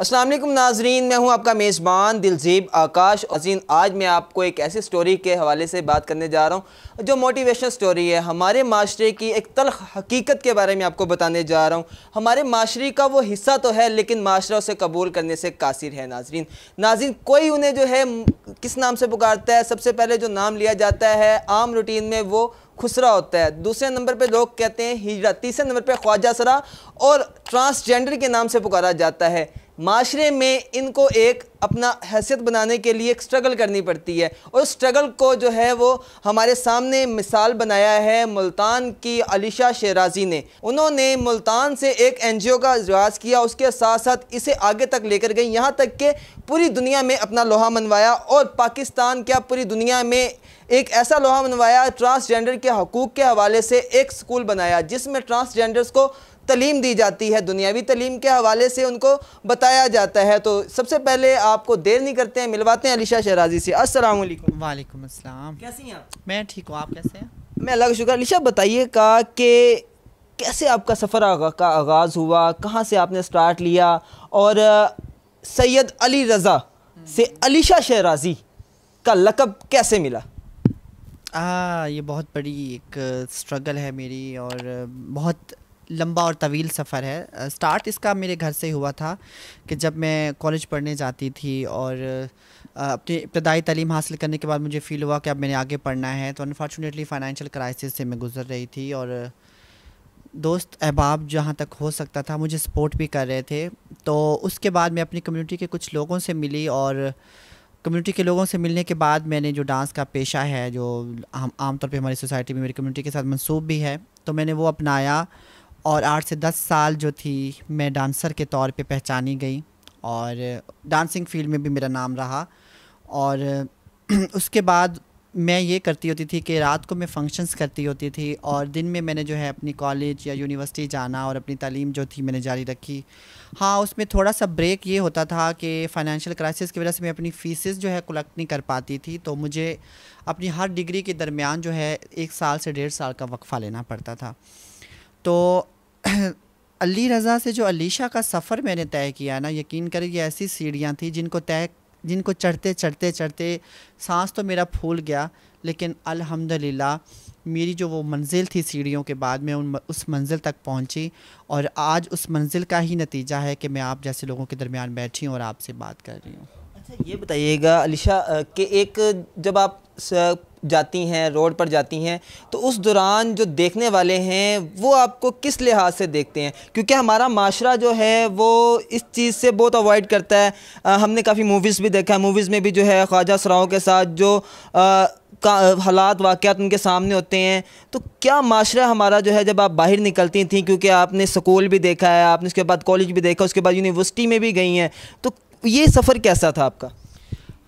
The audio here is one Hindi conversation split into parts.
असलम नाजरीन मैं हूं आपका मेज़बान दिलजीब आकाश अजीन आज मैं आपको एक ऐसी स्टोरी के हवाले से बात करने जा रहा हूं जो मोटिवेशन स्टोरी है हमारे माशरे की एक तलख हकीकत के बारे में आपको बताने जा रहा हूं हमारे माशरे का वो हिस्सा तो है लेकिन माशरा उसे कबूल करने से कासिर है नाजरीन नाजरीन कोई उन्हें जो है किस नाम से पुकारता है सबसे पहले जो नाम लिया जाता है आम रूटीन में वो खुसरा होता है दूसरे नंबर पे लोग कहते हैं हिजरा तीसरे नंबर पे ख्वाजा सरा और ट्रांसजेंडर के नाम से पुकारा जाता है माशरे में इनको एक अपना हैसियत बनाने के लिए एक स्ट्रगल करनी पड़ती है और स्ट्रगल को जो है वो हमारे सामने मिसाल बनाया है मुल्तान की अलीशा शेराजी ने उन्होंने मुल्तान से एक एनजीओ का आगाज़ किया उसके साथ साथ इसे आगे तक लेकर गई यहाँ तक कि पूरी दुनिया में अपना लोहा मनवाया और पाकिस्तान क्या पूरी दुनिया में एक ऐसा लोहा मनवाया ट्रांसजेंडर के हकूक़ के हवाले से एक स्कूल बनाया जिसमें ट्रांसजेंडर्स को तलीम दी जाती है दुनियावी तलीम के हवाले से उनको बताया जाता है तो सबसे पहले आपको देर नहीं करते हैं मिलवाते हैं अलीशा शहराजी से असल वालेकुम कैसी हैं आप मैं ठीक हूँ आप कैसे हैं मैं अल्लाह का शुक्र अलीशा बताइएगा कि कैसे आपका सफ़र का आगाज़ हुआ कहाँ से आपने स्टार्ट लिया और सैयद अली रज़ा से अलीशा शहराजी का लकब कैसे मिला आ, ये बहुत बड़ी एक स्ट्रगल है मेरी और बहुत लंबा और तवील सफ़र है स्टार्ट इसका मेरे घर से हुआ था कि जब मैं कॉलेज पढ़ने जाती थी और अपनी इब्तदाई तलीम हासिल करने के बाद मुझे फ़ील हुआ कि अब मैंने आगे पढ़ना है तो अनफॉर्चुनेटली फ़ाइनेंशियल क्राइसिस से मैं गुज़र रही थी और दोस्त अहबाब जहाँ तक हो सकता था मुझे सपोर्ट भी कर रहे थे तो उसके बाद मैं अपनी कम्यूनिटी के कुछ लोगों से मिली और कम्युनिटी के लोगों से मिलने के बाद मैंने जो डांस का पेशा है जो आम आमतौर पे हमारी सोसाइटी में मेरी कम्युनिटी के साथ मंसूब भी है तो मैंने वो अपनाया और आठ से दस साल जो थी मैं डांसर के तौर पे पहचानी गई और डांसिंग फील्ड में भी मेरा नाम रहा और उसके बाद मैं ये करती होती थी कि रात को मैं फंक्शंस करती होती थी और दिन में मैंने जो है अपनी कॉलेज या यूनिवर्सिटी जाना और अपनी तालीम जो थी मैंने जारी रखी हाँ उसमें थोड़ा सा ब्रेक ये होता था कि फाइनेंशियल क्राइसिस की वजह से मैं अपनी फ़ीसेस जो है कलेक्ट नहीं कर पाती थी तो मुझे अपनी हर डिग्री के दरमियान जो है एक साल से डेढ़ साल का वक्फ़ा लेना पड़ता था तो अली रज़ा से जो अलीशा का सफ़र मैंने तय किया ना यकीन करें ये ऐसी सीढ़ियाँ थी जिनको तय जिनको चढ़ते चढ़ते चढ़ते सांस तो मेरा फूल गया लेकिन अल्हम्दुलिल्लाह मेरी जो वो मंजिल थी सीढ़ियों के बाद मैं उन उस मंजिल तक पहुंची और आज उस मंजिल का ही नतीजा है कि मैं आप जैसे लोगों के दरमियान बैठी हूँ और आपसे बात कर रही हूँ अच्छा ये बताइएगा अलीशा कि एक जब आप जाती हैं रोड पर जाती हैं तो उस दौरान जो देखने वाले हैं वो आपको किस लिहाज से देखते हैं क्योंकि हमारा माशरा जो है वो इस चीज़ से बहुत अवॉइड करता है आ, हमने काफ़ी मूवीज़ भी देखा है मूवीज़ में भी जो है ख्वाजा सराओं के साथ जो आ, का हालात वाक़ात उनके सामने होते हैं तो क्या माशरा हमारा जो है जब आप बाहर निकलती थी क्योंकि आपने स्कूल भी देखा है आपने उसके बाद कॉलेज भी देखा उसके बाद यूनिवर्सिटी में भी गई हैं तो ये सफ़र कैसा था आपका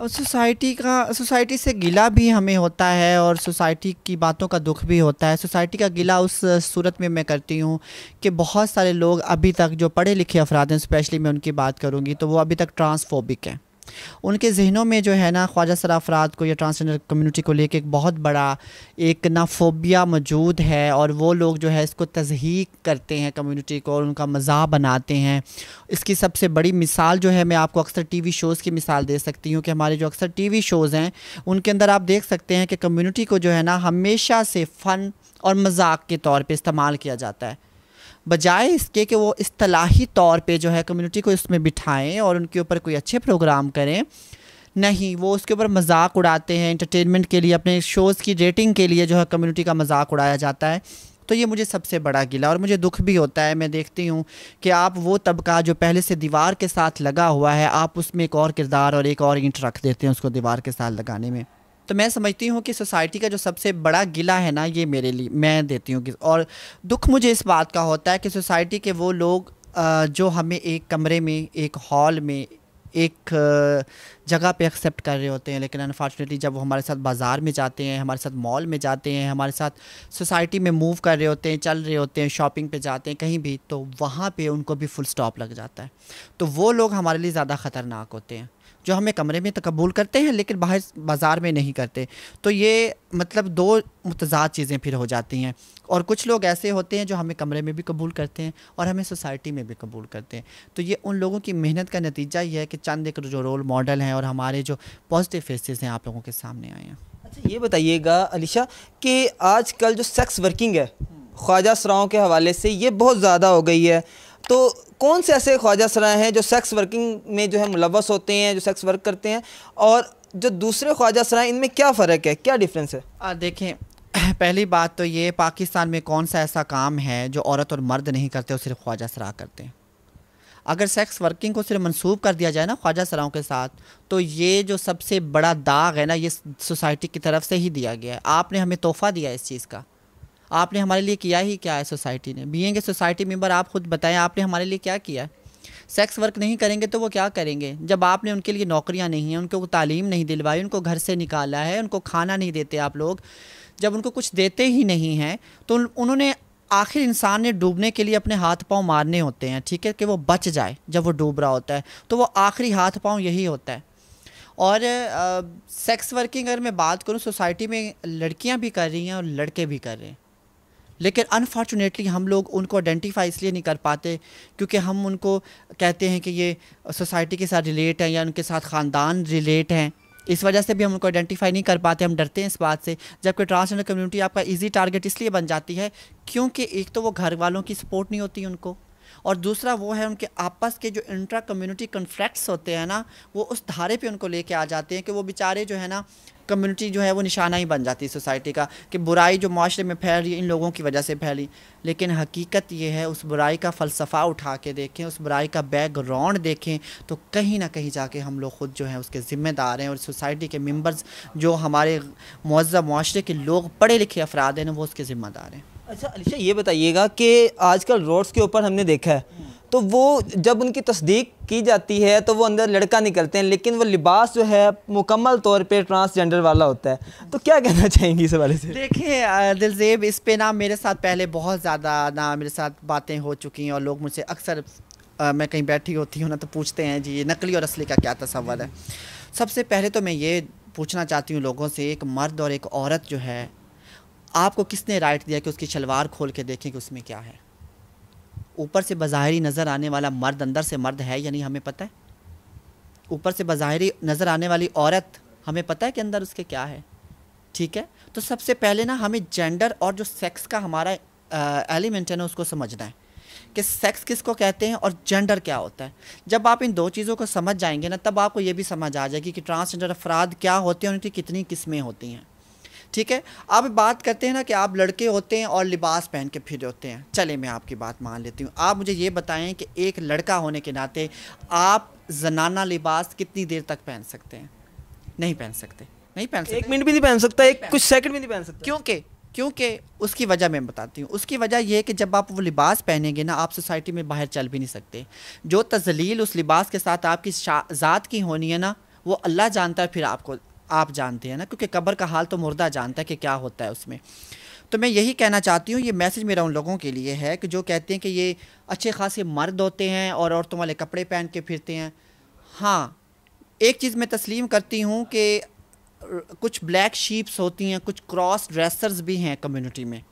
और सोसाइटी का सोसाइटी से गिला भी हमें होता है और सोसाइटी की बातों का दुख भी होता है सोसाइटी का गिला उस सूरत में मैं करती हूँ कि बहुत सारे लोग अभी तक जो पढ़े लिखे अफराद हैं स्पेशली मैं उनकी बात करूँगी तो वो अभी तक ट्रांसफोबिक हैं उनके जहनों में जो है ना ख्वाजा सर अफराद को या ट्रांसजेंडर कम्युनिटी को लेकर एक बहुत बड़ा एक नाफोबिया मौजूद है और वो लोग जो है इसको तजहीक करते हैं कम्युनिटी को और उनका मज़ा बनाते हैं इसकी सबसे बड़ी मिसाल जो है मैं आपको अक्सर टी वी शोज़ की मिसाल दे सकती हूँ कि हमारे जो अक्सर टी वी शोज़ हैं उनके अंदर आप देख सकते हैं कि कम्यूनिटी को जो है ना हमेशा से फ़न और मजाक के तौर पर इस्तेमाल किया जाता है बजाय इसके कि वो असलाही तौर पे जो है कम्युनिटी को इसमें बिठाएं और उनके ऊपर कोई अच्छे प्रोग्राम करें नहीं वो उसके ऊपर मजाक उड़ाते हैं इंटरटेनमेंट के लिए अपने शोज़ की रेटिंग के लिए जो है कम्युनिटी का मजाक उड़ाया जाता है तो ये मुझे सबसे बड़ा गिला और मुझे दुख भी होता है मैं देखती हूँ कि आप वो तबका जो पहले से दीवार के साथ लगा हुआ है आप उसमें एक और किरदार और एक और इंट रख देते हैं उसको दीवार के साथ लगाने में तो मैं समझती हूँ कि सोसाइटी का जो सबसे बड़ा गिला है ना ये मेरे लिए मैं देती हूँ और दुख मुझे इस बात का होता है कि सोसाइटी के वो लोग जो हमें एक कमरे में एक हॉल में एक जगह पे एक्सेप्ट कर रहे होते हैं लेकिन अनफॉर्चुनेटली जब वो हमारे साथ बाज़ार में जाते हैं हमारे साथ मॉल में जाते हैं हमारे साथ सोसाइटी में मूव कर रहे होते हैं चल रहे होते हैं शॉपिंग पे जाते हैं कहीं भी तो वहाँ पे उनको भी फुल स्टॉप लग जाता है तो वो लोग हमारे लिए ज़्यादा ख़तरनाक होते हैं जो हमें कमरे में तकबूल करते हैं लेकिन बाहर बाज़ार में नहीं करते तो ये मतलब दो मुतजाद चीज़ें फिर हो जाती हैं और कुछ लोग ऐसे होते हैं जो हमें कमरे में भी कबूल करते हैं और हमें सोसाइटी में भी कबूल करते हैं तो ये उन लोगों की मेहनत का नतीजा ये है कि चंद एक जो रोल मॉडल हैं और हमारे जो पॉजिटिव फेसेस हैं आप लोगों के सामने आए हैं अच्छा ये बताइएगा अलीशा कि आजकल जो सेक्स वर्किंग है ख्वाजा सराओं के हवाले से ये बहुत ज़्यादा हो गई है तो कौन से ऐसे ख्वाजा सराय हैं जो सेक्स वर्किंग में जो है मुलवस होते हैं जो सेक्स वर्क करते हैं और जो दूसरे ख्वाजा सराय इनमें क्या फ़र्क है क्या डिफरेंस है आ, देखें पहली बात तो ये पाकिस्तान में कौन सा ऐसा काम है जो औरत और मर्द नहीं करते और सिर्फ ख्वाजा सरा करते हैं अगर सेक्स वर्किंग को सिर्फ मंसूब कर दिया जाए ना ख्वाजा सराओं के साथ तो ये जो सबसे बड़ा दाग है ना ये सोसाइटी की तरफ से ही दिया गया है आपने हमें तोहफ़ा दिया इस चीज़ का आपने हमारे लिए किया ही क्या है सोसाइटी ने बीइंग सोसाइटी मेम्बर आप खुद बताएं आपने हमारे लिए क्या किया है सेक्स वर्क नहीं करेंगे तो वो क्या करेंगे जब आपने उनके लिए नौकरियां नहीं हैं उनको तालीम नहीं दिलवाई उनको घर से निकाला है उनको खाना नहीं देते आप लोग जब उनको कुछ देते ही नहीं हैं तो उन्होंने आखिर इंसान ने डूबने के लिए अपने हाथ पांव मारने होते हैं ठीक है कि वो बच जाए जब वो डूब रहा होता है तो वो आखिरी हाथ पांव यही होता है और आ, सेक्स वर्किंग अगर मैं बात करूँ सोसाइटी में लड़कियाँ भी कर रही हैं और लड़के भी कर रहे हैं लेकिन अनफॉर्चुनेटली हम लोग उनको आइडेंटिफाई इसलिए नहीं कर पाते क्योंकि हम उनको कहते हैं कि ये सोसाइटी के साथ रिलेट हैं या उनके साथ ख़ानदान रिलेट हैं इस वजह से भी हम उनको आइडेंटिफाई नहीं कर पाते हम डरते हैं इस बात से जबकि ट्रांसजेंडर कम्युनिटी आपका इजी टारगेट इसलिए बन जाती है क्योंकि एक तो वो घर वालों की सपोर्ट नहीं होती उनको और दूसरा वो है उनके आपस के जो इंट्रा कम्युनिटी कन्फ्लैक्ट्स होते हैं ना वो उस धारे पे उनको लेके आ जाते हैं कि वो बेचारे जो है ना कम्युनिटी जो है वो निशाना ही बन जाती है सोसाइटी का कि बुराई जो माशरे में फैल रही है इन लोगों की वजह से फैली लेकिन हकीकत ये है उस बुराई का फ़लसफ़ा उठा के देखें उस बुराई का बैकग्राउंड देखें तो कहीं ना कहीं जाके हम लोग ख़ुद जो हैं उसके ज़िम्मेदार हैं और सोसाइटी के मेम्बर्स जो हमारे मुआवजा माशरे के लोग पढ़े लिखे अफराद हैं वो उसके ज़िम्मेदार हैं अच्छा अलीशा ये बताइएगा कि आजकल रोड्स के ऊपर हमने देखा है तो वो जब उनकी तस्दीक की जाती है तो वो अंदर लड़का निकलते हैं लेकिन वो लिबास जो है मुकम्मल तौर पे ट्रांसजेंडर वाला होता है तो क्या कहना चाहेंगी इस हवाले से देखें दिलजेब इस पे ना मेरे साथ पहले बहुत ज़्यादा ना मेरे साथ बातें हो चुकी हैं और लोग मुझसे अक्सर मैं कहीं बैठी होती हूँ ना तो पूछते हैं जी नकली और असली का क्या तस्वर है सबसे पहले तो मैं ये पूछना चाहती हूँ लोगों से एक मर्द और एक औरत जो है आपको किसने राइट दिया कि उसकी शलवार खोल के देखें कि उसमें क्या है ऊपर से बाहरी नज़र आने वाला मर्द अंदर से मर्द है या नहीं हमें पता है ऊपर से बाहरी नज़र आने वाली औरत हमें पता है कि अंदर उसके क्या है ठीक है तो सबसे पहले ना हमें जेंडर और जो सेक्स का हमारा एलिमेंट है ना उसको समझना है कि सेक्स किसको कहते हैं और जेंडर क्या होता है जब आप इन दो चीज़ों को समझ जाएंगे ना तब आपको ये भी समझ आ जाएगी कि ट्रांसजेंडर अफराद क्या होते हैं उनकी कितनी किस्में होती हैं ठीक है अब बात करते हैं ना कि आप लड़के होते हैं और लिबास पहन के फिर होते हैं चले मैं आपकी बात मान लेती हूँ आप मुझे ये बताएं कि एक लड़का होने के नाते आप जनाना लिबास कितनी देर तक पहन सकते हैं नहीं पहन सकते नहीं पहन सकते एक मिनट भी नहीं पहन सकता एक कुछ सेकंड भी नहीं पहन सकता क्योंकि क्योंकि उसकी वजह मैं बताती हूँ उसकी वजह यह है कि जब आप वो लिबास पहनेंगे ना आप सोसाइटी में बाहर चल भी नहीं सकते जो तजलील उस लिबास के साथ आपकी ज़ात की होनी है ना वो अल्लाह जानता है फिर आपको आप जानते हैं ना क्योंकि कब्र का हाल तो मुर्दा जानता है कि क्या होता है उसमें तो मैं यही कहना चाहती हूँ ये मैसेज मेरा उन लोगों के लिए है कि जो कहते हैं कि ये अच्छे खासे मर्द होते हैं और औरतों वाले कपड़े पहन के फिरते हैं हाँ एक चीज़ मैं तस्लीम करती हूँ कि कुछ ब्लैक शीप्स होती हैं कुछ क्रॉस ड्रेसर्स भी हैं कम्युनिटी में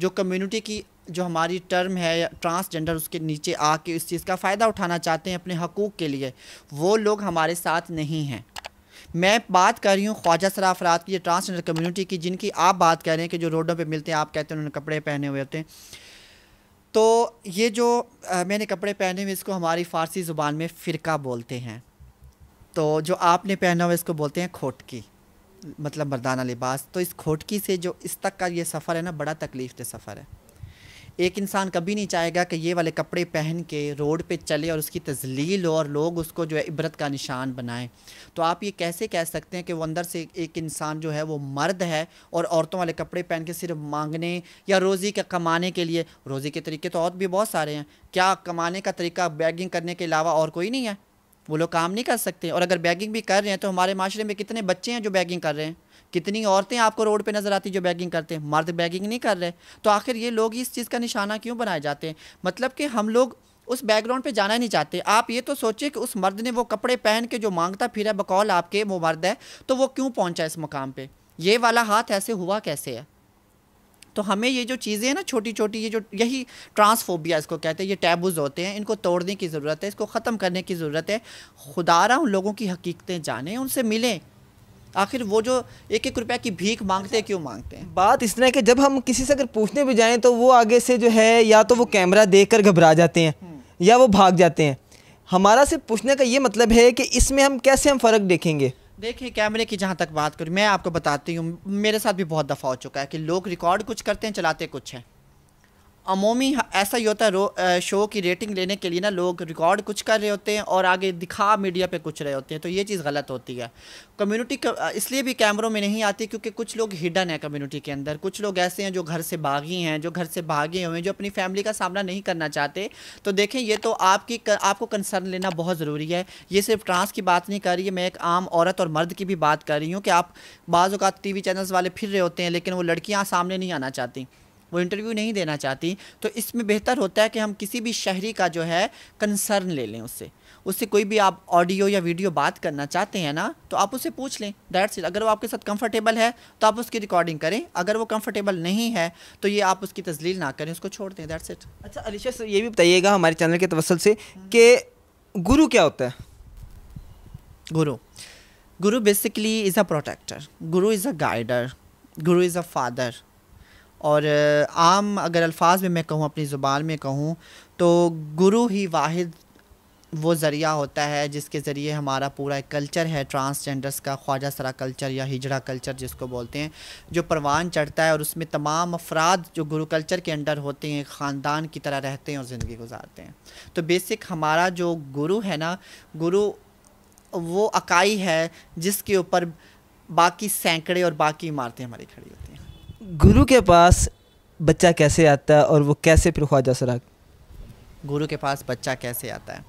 जो कम्युनिटी की जो हमारी टर्म है ट्रांसजेंडर उसके नीचे आके इस चीज़ का फ़ायदा उठाना चाहते हैं अपने हकूक़ के लिए वो लोग हमारे साथ नहीं हैं मैं बात कर रही हूँ ख्वाजा अफराद की ट्रांसजेंडर कम्यूनिटी की जिनकी आप बात कर रहे हैं कि जो रोडों पर मिलते हैं आप कहते हैं उन्होंने कपड़े पहने हुए होते हैं तो ये जो आ, मैंने कपड़े पहने हुए इसको हमारी फ़ारसी ज़ुबान में फ़िरका बोलते हैं तो जो आपने पहना हुआ इसको बोलते हैं खोटकी मतलब मर्दाना लिबास तो इस खोटकी से जो इस तक का ये सफ़र है ना बड़ा तकलीफ़ का सफ़र है एक इंसान कभी नहीं चाहेगा कि ये वाले कपड़े पहन के रोड पे चले और उसकी तजलील हो और लोग उसको जो है इबरत का निशान बनाएं तो आप ये कैसे कह सकते हैं कि वो अंदर से एक इंसान जो है वो मर्द है और औरतों वाले कपड़े पहन के सिर्फ मांगने या रोज़ी का कमाने के लिए रोज़ी के तरीके तो और भी बहुत सारे हैं क्या कमाने का तरीका बैगिंग करने के अलावा और कोई नहीं है वो लोग काम नहीं कर सकते और अगर बैगिंग भी कर रहे हैं तो हमारे माशरे में कितने बच्चे हैं जो बैगिंग कर रहे हैं कितनी औरतें आपको रोड पे नज़र आती जो बैगिंग करते हैं मर्द बैगिंग तो नहीं कर रहे तो आखिर ये लोग इस चीज़ का निशाना क्यों बनाए जाते हैं मतलब कि हम लोग उस बैकग्राउंड पे जाना नहीं चाहते आप ये तो सोचिए कि उस मर्द ने वो कपड़े पहन के जो मांगता फिरा बकौल आपके वो मर्द है तो वो क्यों पहुँचा इस मुकाम पर ये वाला हाथ ऐसे हुआ कैसे है तो हमें ये जो चीज़ें हैं ना छोटी छोटी ये जो यही ट्रांसफोबिया इसको कहते हैं ये टैबूज़ होते हैं इनको तोड़ने की ज़रूरत है इसको ख़त्म करने की ज़रूरत है खुदारा उन लोगों की हकीकतें जानें उनसे मिलें आखिर वो जो एक एक रुपया की भीख मांगते हैं क्यों मांगते हैं बात इस तरह कि जब हम किसी से अगर पूछने भी जाएँ तो वो आगे से जो है या तो वो कैमरा देख कर घबरा जाते हैं हम्म। या वो भाग जाते हैं हमारा सिर्फ पूछने का ये मतलब है कि इसमें हम कैसे हम फ़र्क देखेंगे देखिए कैमरे की जहाँ तक बात करूँ मैं आपको बताती हूँ मेरे साथ भी बहुत दफ़ा हो चुका है कि लोग रिकॉर्ड कुछ करते हैं चलाते कुछ हैं अमूमी ऐसा ही होता है शो की रेटिंग लेने के लिए ना लोग रिकॉर्ड कुछ कर रहे होते हैं और आगे दिखा मीडिया पे कुछ रहे होते हैं तो ये चीज़ गलत होती है कम्युनिटी इसलिए भी कैमरों में नहीं आती क्योंकि कुछ लोग हिडन है कम्युनिटी के अंदर कुछ लोग ऐसे हैं जो घर से भागी हैं जो घर से भागे हुए हैं जो अपनी फैमिली का सामना नहीं करना चाहते तो देखें ये तो आपकी आपको कंसर्न लेना बहुत ज़रूरी है ये सिर्फ ट्रांस की बात नहीं कर रही है मैं एक आम औरत और मर्द की भी बात कर रही हूँ कि आप बाज़ात टी वी चैनल्स वाले फिर रहे होते हैं लेकिन वो लड़कियाँ सामने नहीं आना चाहती वो इंटरव्यू नहीं देना चाहती तो इसमें बेहतर होता है कि हम किसी भी शहरी का जो है कंसर्न ले लें उससे उससे कोई भी आप ऑडियो या वीडियो बात करना चाहते हैं ना तो आप उससे पूछ लें दैट्स इट अगर वो आपके साथ कंफर्टेबल है तो आप उसकी रिकॉर्डिंग करें अगर वो कंफर्टेबल नहीं है तो ये आप उसकी तस्लील ना करें उसको छोड़ दें दैट्स इट अच्छा अलीशा सर ये भी बताइएगा हमारे चैनल के तवसल से कि गुरु क्या होता है guru guru basically is a protector guru is a guider guru is a father और आम अगर अल्फाज में मैं कहूँ अपनी ज़ुबान में कहूँ तो गुरु ही वाहिद वो ज़रिया होता है जिसके ज़रिए हमारा पूरा एक कल्चर है ट्रांसजेंडर्स का ख्वाजा सरा कल्चर या हिजड़ा कल्चर जिसको बोलते हैं जो परवान चढ़ता है और उसमें तमाम अफराद जो गुरु कल्चर के अंडर होते हैं ख़ानदान की तरह रहते हैं और ज़िंदगी गुजारते हैं तो बेसिक हमारा जो गुरु है ना गुरु वो अकाई है जिसके ऊपर बाकी सैकड़े और बाकी इमारतें हमारी खड़ी होती हैं गुरु के पास बच्चा कैसे आता है और वो कैसे फिर ख्वाजा सराग गुरु के पास बच्चा कैसे आता है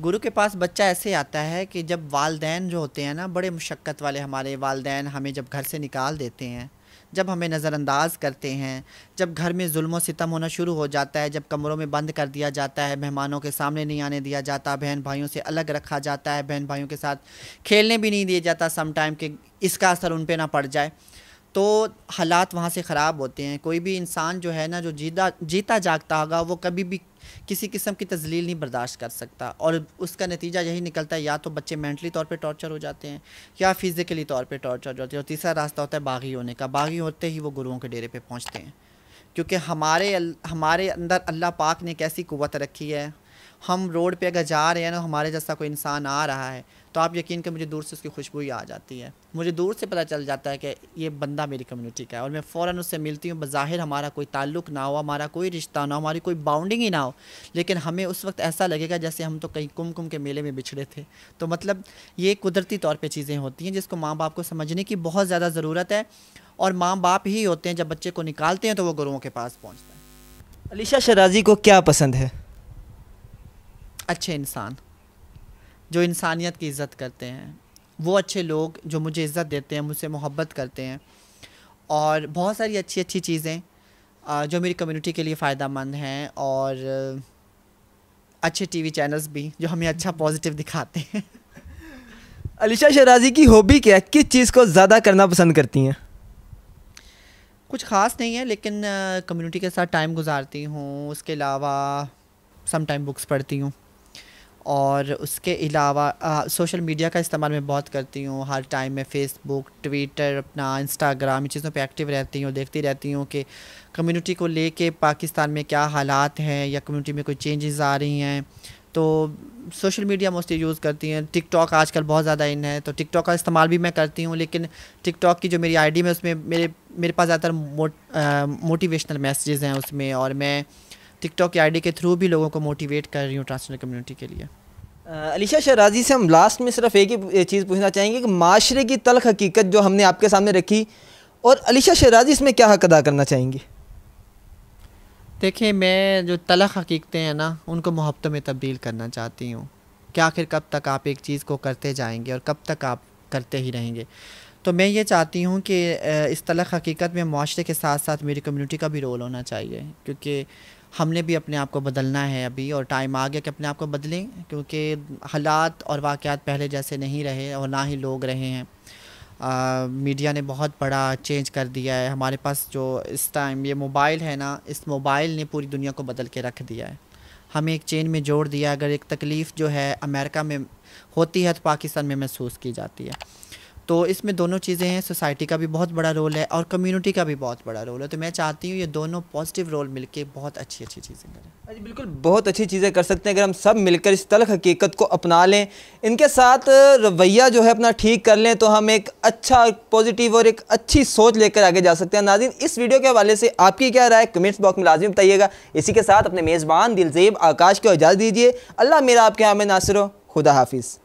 गुरु के पास बच्चा ऐसे आता है कि जब वालदेन जो होते हैं ना बड़े मुशक्क़त वाले हमारे वालदेन हमें जब घर से निकाल देते हैं जब हमें नज़रअंदाज करते हैं जब घर में म सितम होना शुरू हो जाता है जब कमरों में बंद कर दिया जाता है मेहमानों के सामने नहीं आने दिया जाता बहन भाइयों से अलग रखा जाता है बहन भाइयों के साथ खेलने भी नहीं दिया जाता सम कि इसका असर उन पर ना पड़ जाए तो हालात वहाँ से ख़राब होते हैं कोई भी इंसान जो है ना जो जीता जीता जागता होगा वो कभी भी किसी किस्म की तजलील नहीं बर्दाश्त कर सकता और उसका नतीजा यही निकलता है या तो बच्चे मेंटली तौर पे टॉर्चर हो जाते हैं या फिज़िकली तौर पे टॉर्चर हो जाते हैं और तीसरा रास्ता होता है बागी होने का बागी होते ही वो गुरुओं के डेरे पे पहुँचते हैं क्योंकि हमारे हमारे अंदर अल्लाह पाक ने कैसी कुत रखी है हम रोड पर अगर जा रहे हैं ना हमारे जैसा कोई इंसान आ रहा है तो आप यकीन कर मुझे दूर से उसकी खुशबू ही आ जाती है मुझे दूर से पता चल जाता है कि ये बंदा मेरी कम्युनिटी का है और मैं फ़ौर उससे मिलती हूँ बाहिर हमारा कोई ताल्लुक ना हो हमारा कोई रिश्ता ना हो हमारी कोई बाउंडिंग ही ना हो लेकिन हमें उस वक्त ऐसा लगेगा जैसे हम तो कहीं कुम कुम के मेले में बिछड़े थे तो मतलब ये कुदरती तौर पर चीज़ें होती हैं जिसको माँ बाप को समझने की बहुत ज़्यादा ज़रूरत है और माँ बाप ही होते हैं जब बच्चे को निकालते हैं तो वो गुरुओं के पास पहुँचते हैं अलीशा शराजी को क्या पसंद है अच्छे इंसान जो इंसानियत की इज़्ज़त करते हैं वो अच्छे लोग जो मुझे इज़्ज़त देते हैं मुझसे मोहब्बत करते हैं और बहुत सारी अच्छी अच्छी चीज़ें जो मेरी कम्युनिटी के लिए फ़ायदा मंद हैं और अच्छे टीवी चैनल्स भी जो हमें अच्छा पॉजिटिव दिखाते हैं अलीशा शराजी की हॉबी क्या है किस चीज़ को ज़्यादा करना पसंद करती हैं कुछ ख़ास नहीं है लेकिन कम्युनिटी के साथ टाइम गुजारती हूँ उसके अलावा सम टाइम बुक्स पढ़ती हूँ और उसके अलावा सोशल मीडिया का इस्तेमाल मैं बहुत करती हूँ हर टाइम मैं फ़ेसबुक ट्विटर अपना इंस्टाग्राम इन चीज़ों पे एक्टिव रहती हूँ देखती रहती हूँ कि कम्युनिटी को लेके पाकिस्तान में क्या हालात हैं या कम्युनिटी में कोई चेंजेस आ रही हैं तो सोशल मीडिया मोस्टली यूज़ करती हैं टिकटॉक आजकल बहुत ज़्यादा इन है तो टिकटॉक का इस्तेमाल भी मैं करती हूँ लेकिन टिकटॉक की जो मेरी आईडी में उसमें मेरे मेरे पास ज़्यादातर मोट, मोटिवेशनल मैसेजेस हैं उसमें और मैं टिकटॉक की आईडी के थ्रू भी लोगों को मोटिवेट कर रही हूँ ट्रांसजेंडर कम्युनिटी के लिए अलीशा शराजी से हम लास्ट में सिर्फ एक ही चीज़ पूछना चाहेंगे कि माशरे की तलख हकीकत जो हमने आपके सामने रखी और अलीशा शराजी इसमें क्या हक अदा करना चाहेंगे देखिए मैं जो तलख हकीकतें हैं ना उनको मोहब्बतों में तब्दील करना चाहती हूँ कि आखिर कब तक आप एक चीज़ को करते जाएंगे और कब तक आप करते ही रहेंगे तो मैं ये चाहती हूँ कि इस तलख हकीकत में माशरे के साथ साथ मेरी कम्युनिटी का भी रोल होना चाहिए क्योंकि हमने भी अपने आप को बदलना है अभी और टाइम आ गया कि अपने आप को बदलें क्योंकि हालात और वाक़ात पहले जैसे नहीं रहे और ना ही लोग रहे हैं आ, मीडिया ने बहुत बड़ा चेंज कर दिया है हमारे पास जो इस टाइम ये मोबाइल है ना इस मोबाइल ने पूरी दुनिया को बदल के रख दिया है हमें एक चेन में जोड़ दिया अगर एक तकलीफ़ जो है अमेरिका में होती है तो पाकिस्तान में महसूस की जाती है तो इसमें दोनों चीज़ें हैं सोसाइटी का भी बहुत बड़ा रोल है और कम्युनिटी का भी बहुत बड़ा रोल है तो मैं चाहती हूँ ये दोनों पॉजिटिव रोल मिलके बहुत अच्छी अच्छी चीज़ें करें अरे हाँ बिल्कुल बहुत अच्छी चीज़ें कर सकते हैं अगर हम सब मिलकर इस तलख हकीकत को अपना लें इनके साथ रवैया जो है अपना ठीक कर लें तो हम एक अच्छा पॉजिटिव और एक अच्छी सोच लेकर आगे जा सकते हैं नाजिन इस वीडियो के हवाले से आपकी क्या राय कमेंट्स बॉक्स में लाजिम बताइएगा इसी के साथ अपने मेज़बान दिलजेब आकाश को इजाज़त दीजिए अल्लाह मेरा आपके आम नासिर हो खुदा हाफिज़